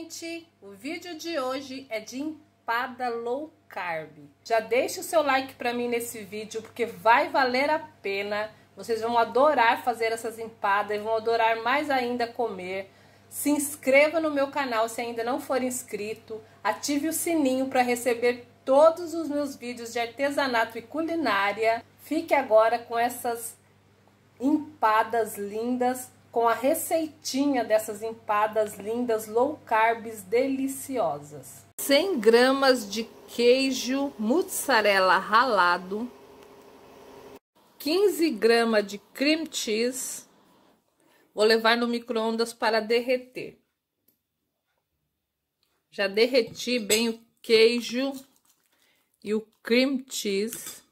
gente! O vídeo de hoje é de empada low carb. Já deixa o seu like para mim nesse vídeo porque vai valer a pena. Vocês vão adorar fazer essas empadas e vão adorar mais ainda comer. Se inscreva no meu canal se ainda não for inscrito. Ative o sininho para receber todos os meus vídeos de artesanato e culinária. Fique agora com essas empadas lindas com a receitinha dessas empadas lindas, low carbs, deliciosas. 100 gramas de queijo mussarela ralado, 15 gramas de cream cheese, vou levar no micro-ondas para derreter. Já derreti bem o queijo e o cream cheese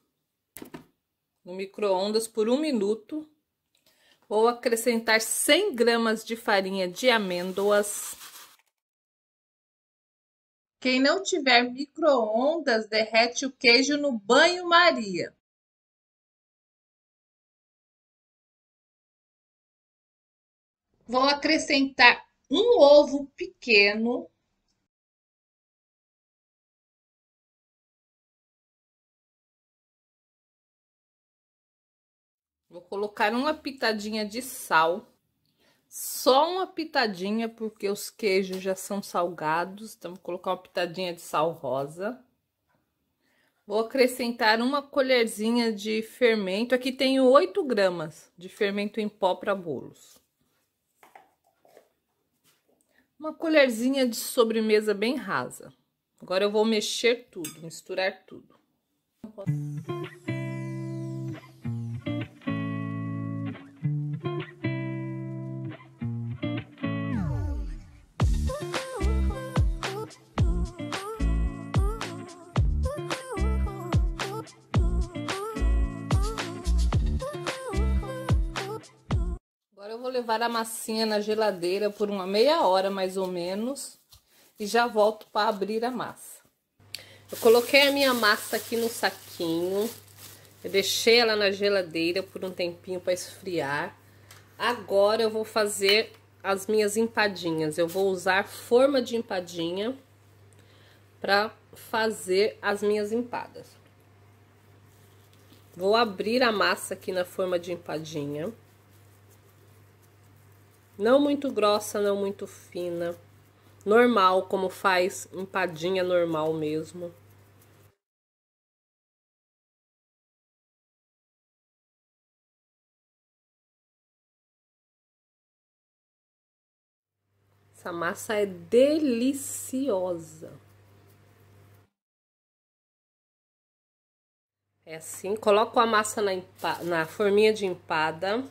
no micro-ondas por um minuto. Vou acrescentar 100 gramas de farinha de amêndoas. Quem não tiver micro-ondas, derrete o queijo no banho-maria. Vou acrescentar um ovo pequeno Vou colocar uma pitadinha de sal. Só uma pitadinha, porque os queijos já são salgados. Então, vou colocar uma pitadinha de sal rosa. Vou acrescentar uma colherzinha de fermento. Aqui tenho 8 gramas de fermento em pó para bolos. Uma colherzinha de sobremesa bem rasa. Agora eu vou mexer tudo, misturar tudo. vou levar a massinha na geladeira por uma meia hora, mais ou menos. E já volto para abrir a massa. Eu coloquei a minha massa aqui no saquinho. Eu deixei ela na geladeira por um tempinho para esfriar. Agora eu vou fazer as minhas empadinhas. Eu vou usar forma de empadinha para fazer as minhas empadas. Vou abrir a massa aqui na forma de empadinha. Não muito grossa, não muito fina. Normal, como faz empadinha normal mesmo. Essa massa é deliciosa. É assim, coloco a massa na, na forminha de empada.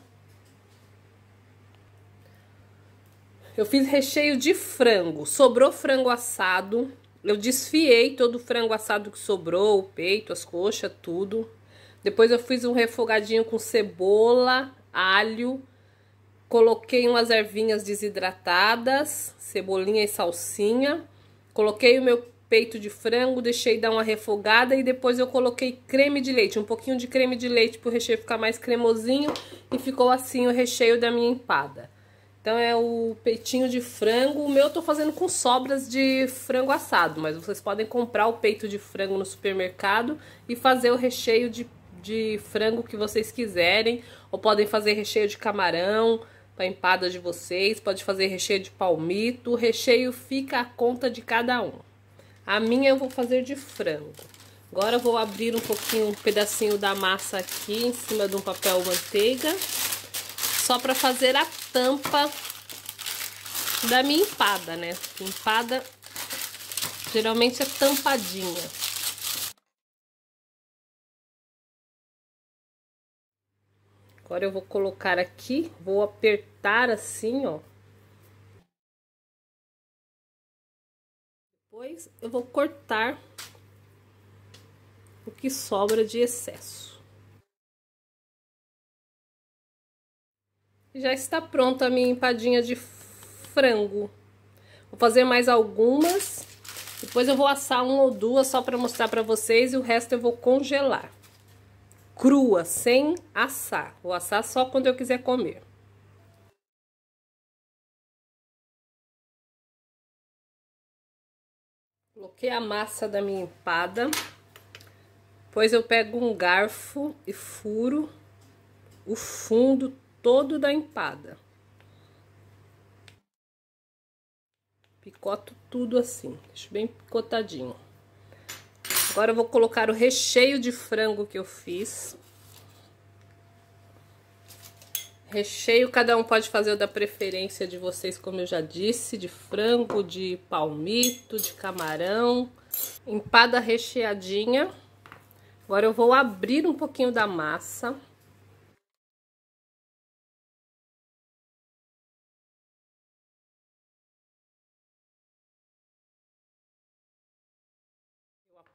Eu fiz recheio de frango, sobrou frango assado. Eu desfiei todo o frango assado que sobrou, o peito, as coxas, tudo. Depois eu fiz um refogadinho com cebola, alho, coloquei umas ervinhas desidratadas, cebolinha e salsinha. Coloquei o meu peito de frango, deixei dar uma refogada e depois eu coloquei creme de leite, um pouquinho de creme de leite para o recheio ficar mais cremosinho e ficou assim o recheio da minha empada. Então é o peitinho de frango. O meu eu tô fazendo com sobras de frango assado, mas vocês podem comprar o peito de frango no supermercado e fazer o recheio de, de frango que vocês quiserem. Ou podem fazer recheio de camarão para empada de vocês, pode fazer recheio de palmito. O recheio fica a conta de cada um. A minha eu vou fazer de frango. Agora eu vou abrir um pouquinho, um pedacinho da massa aqui em cima de um papel manteiga só para fazer a tampa da minha empada, né? Empada geralmente é tampadinha. Agora eu vou colocar aqui, vou apertar assim, ó. Depois eu vou cortar o que sobra de excesso. Já está pronta a minha empadinha de frango. Vou fazer mais algumas. Depois eu vou assar uma ou duas só para mostrar para vocês e o resto eu vou congelar. Crua, sem assar. Vou assar só quando eu quiser comer. Coloquei a massa da minha empada. Depois eu pego um garfo e furo o fundo todo da empada. Picoto tudo assim, deixo bem picotadinho. Agora eu vou colocar o recheio de frango que eu fiz. Recheio, cada um pode fazer o da preferência de vocês, como eu já disse, de frango, de palmito, de camarão, empada recheadinha. Agora eu vou abrir um pouquinho da massa.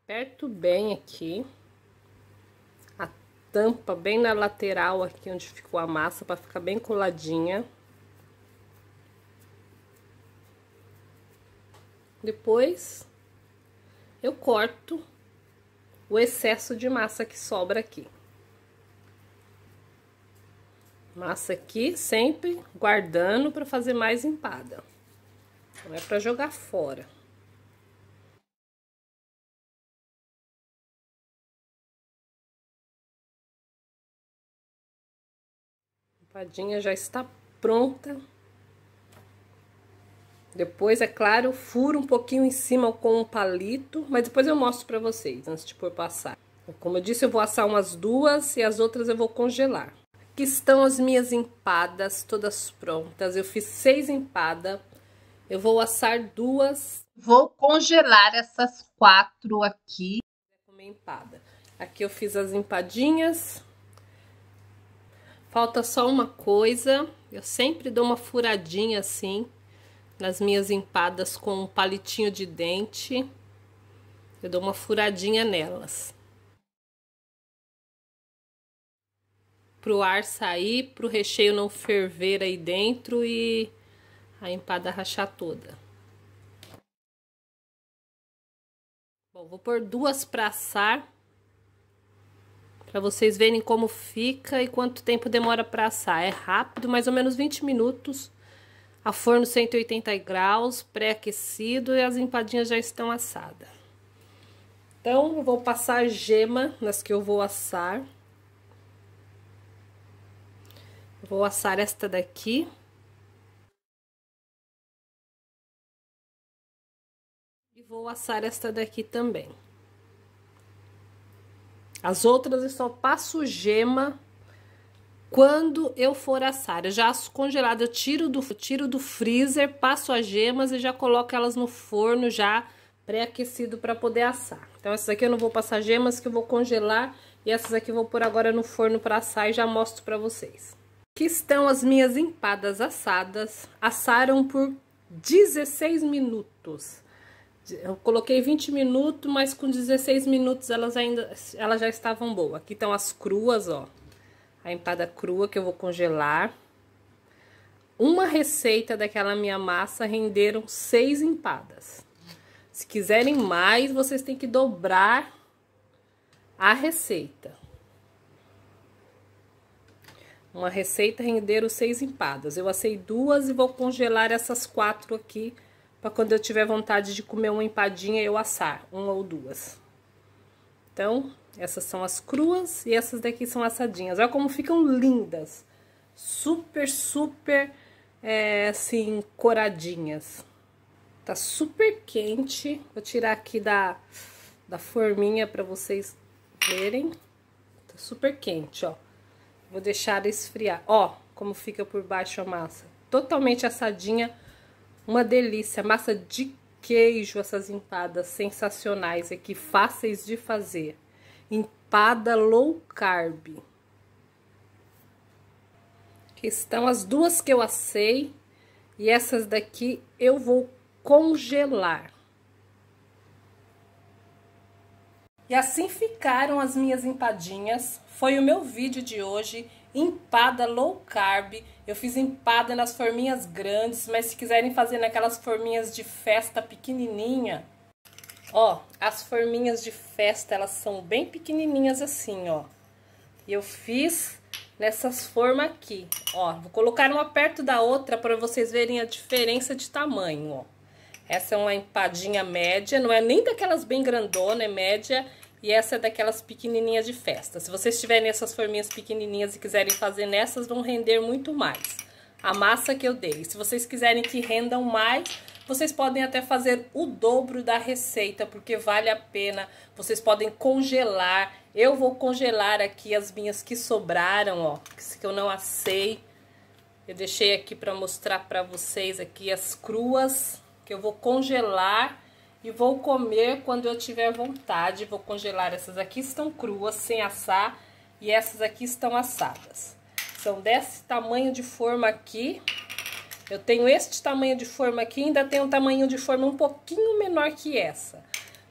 aperto bem aqui. A tampa bem na lateral aqui onde ficou a massa, para ficar bem coladinha. Depois, eu corto o excesso de massa que sobra aqui. Massa aqui, sempre guardando para fazer mais empada. Não é para jogar fora. Empadinha já está pronta. Depois, é claro, furo um pouquinho em cima com um palito, mas depois eu mostro para vocês, antes de pôr passar. Como eu disse, eu vou assar umas duas e as outras eu vou congelar. Aqui estão as minhas empadas, todas prontas. Eu fiz seis empadas. Eu vou assar duas. Vou congelar essas quatro aqui. empada. Aqui eu fiz as empadinhas. Falta só uma coisa, eu sempre dou uma furadinha assim nas minhas empadas com um palitinho de dente. Eu dou uma furadinha nelas. Pro ar sair, pro recheio não ferver aí dentro e a empada rachar toda. Bom, vou pôr duas para assar para vocês verem como fica e quanto tempo demora para assar. É rápido, mais ou menos 20 minutos. A forno 180 graus, pré-aquecido e as empadinhas já estão assadas. Então, eu vou passar a gema nas que eu vou assar. Vou assar esta daqui. E vou assar esta daqui também. As outras eu só passo gema quando eu for assar. Eu já asso congelada, eu tiro do, tiro do freezer, passo as gemas e já coloco elas no forno já pré-aquecido para poder assar. Então essas aqui eu não vou passar gemas que eu vou congelar e essas aqui eu vou pôr agora no forno para assar e já mostro para vocês. Aqui estão as minhas empadas assadas. Assaram por 16 minutos. Eu coloquei 20 minutos, mas com 16 minutos elas ainda elas já estavam boas. Aqui estão as cruas, ó. A empada crua que eu vou congelar. Uma receita daquela minha massa renderam seis empadas. Se quiserem mais, vocês têm que dobrar a receita. Uma receita renderam seis empadas. Eu assei duas e vou congelar essas quatro aqui para quando eu tiver vontade de comer uma empadinha eu assar, uma ou duas. Então, essas são as cruas e essas daqui são assadinhas. Olha como ficam lindas. Super, super, é, assim, coradinhas. Tá super quente. Vou tirar aqui da, da forminha para vocês verem. Tá super quente, ó. Vou deixar esfriar. Ó, como fica por baixo a massa. Totalmente assadinha uma delícia, massa de queijo, essas empadas sensacionais aqui, fáceis de fazer. Empada low carb. Aqui estão as duas que eu assei e essas daqui eu vou congelar. E assim ficaram as minhas empadinhas. Foi o meu vídeo de hoje empada low carb. Eu fiz empada nas forminhas grandes, mas se quiserem fazer naquelas forminhas de festa pequenininha, ó, as forminhas de festa, elas são bem pequenininhas assim, ó. E eu fiz nessas formas aqui, ó. Vou colocar uma perto da outra para vocês verem a diferença de tamanho, ó. Essa é uma empadinha média, não é nem daquelas bem grandona, é média. E essa é daquelas pequenininhas de festa. Se vocês tiverem essas forminhas pequenininhas e quiserem fazer nessas, vão render muito mais. A massa que eu dei. Se vocês quiserem que rendam mais, vocês podem até fazer o dobro da receita, porque vale a pena. Vocês podem congelar. Eu vou congelar aqui as minhas que sobraram, ó, que eu não assei. Eu deixei aqui para mostrar para vocês aqui as cruas, que eu vou congelar e vou comer quando eu tiver vontade. Vou congelar essas aqui, estão cruas, sem assar. E essas aqui estão assadas. São desse tamanho de forma aqui. Eu tenho este tamanho de forma aqui, ainda tem um tamanho de forma um pouquinho menor que essa.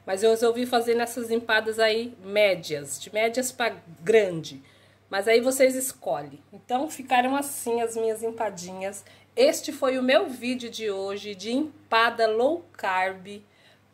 Mas eu resolvi fazer nessas empadas aí médias, de médias para grande. Mas aí vocês escolhem. Então ficaram assim as minhas empadinhas. Este foi o meu vídeo de hoje de empada low carb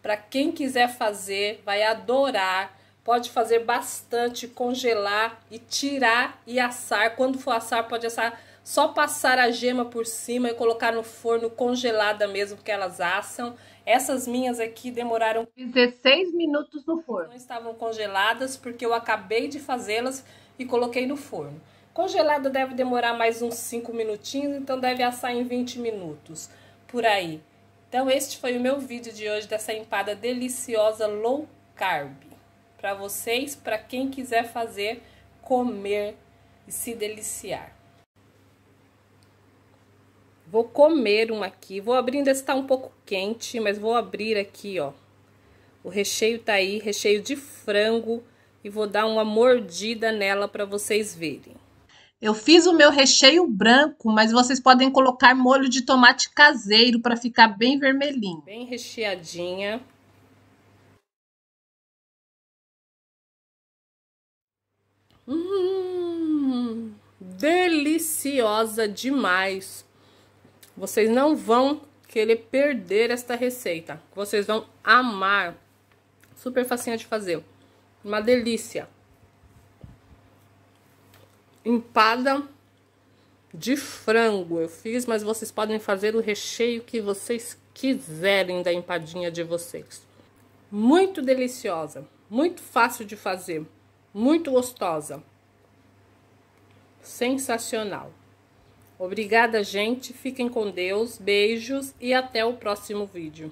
para quem quiser fazer, vai adorar. Pode fazer bastante, congelar e tirar e assar. Quando for assar, pode assar só passar a gema por cima e colocar no forno congelada mesmo, porque elas assam. Essas minhas aqui demoraram 16 minutos no forno. Não estavam congeladas porque eu acabei de fazê-las e coloquei no forno. Congelada deve demorar mais uns 5 minutinhos, então deve assar em 20 minutos por aí. Então, este foi o meu vídeo de hoje dessa empada deliciosa low carb. Para vocês, para quem quiser fazer, comer e se deliciar. Vou comer uma aqui. Vou abrir, ainda está um pouco quente, mas vou abrir aqui, ó. O recheio tá aí, recheio de frango. E vou dar uma mordida nela para vocês verem. Eu fiz o meu recheio branco, mas vocês podem colocar molho de tomate caseiro para ficar bem vermelhinho. Bem recheadinha. Hum, deliciosa demais. Vocês não vão querer perder esta receita. Vocês vão amar. Super facinha de fazer. Uma delícia empada de frango. Eu fiz, mas vocês podem fazer o recheio que vocês quiserem da empadinha de vocês. Muito deliciosa, muito fácil de fazer, muito gostosa. Sensacional. Obrigada, gente. Fiquem com Deus. Beijos e até o próximo vídeo.